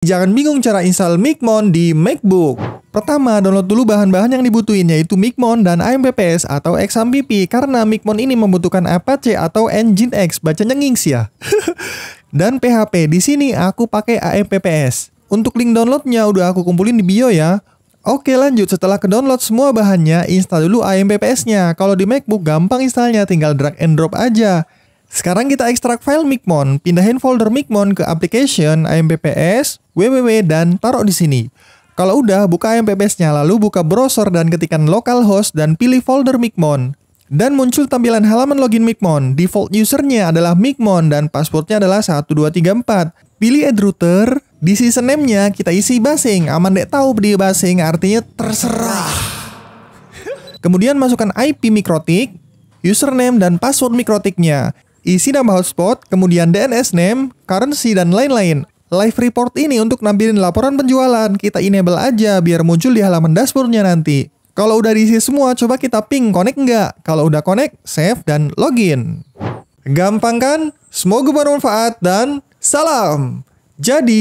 Jangan bingung cara install Micmon di MacBook. Pertama, download dulu bahan-bahan yang dibutuhin yaitu Micmon dan AMPPS atau XAMPP karena Micmon ini membutuhkan Apache atau Nginx, bacanya ngings ya. dan PHP, di sini aku pakai AMPPS. Untuk link downloadnya udah aku kumpulin di bio ya. Oke lanjut, setelah ke-download semua bahannya, install dulu AMPPS-nya. Kalau di MacBook gampang installnya, tinggal drag and drop aja. Sekarang kita ekstrak file Micmon, pindahin folder Micmon ke application AMPPS, www dan taruh di sini. Kalau udah, buka MPPS-nya, lalu buka browser dan ketikkan localhost dan pilih folder Micmon. Dan muncul tampilan halaman login Micmon. Default usernya adalah Micmon dan passwordnya adalah 1234. Pilih add router. Di season name-nya kita isi basing. Aman dek tahu dia basing artinya terserah. Kemudian masukkan IP mikrotik, username dan password mikrotiknya. Isi nama hotspot, kemudian DNS name, currency dan lain-lain live report ini untuk nampilin laporan penjualan. Kita enable aja biar muncul di halaman dashboardnya nanti. Kalau udah diisi semua, coba kita ping connect nggak? Kalau udah connect, save dan login. Gampang kan? Semoga bermanfaat dan salam. Jadi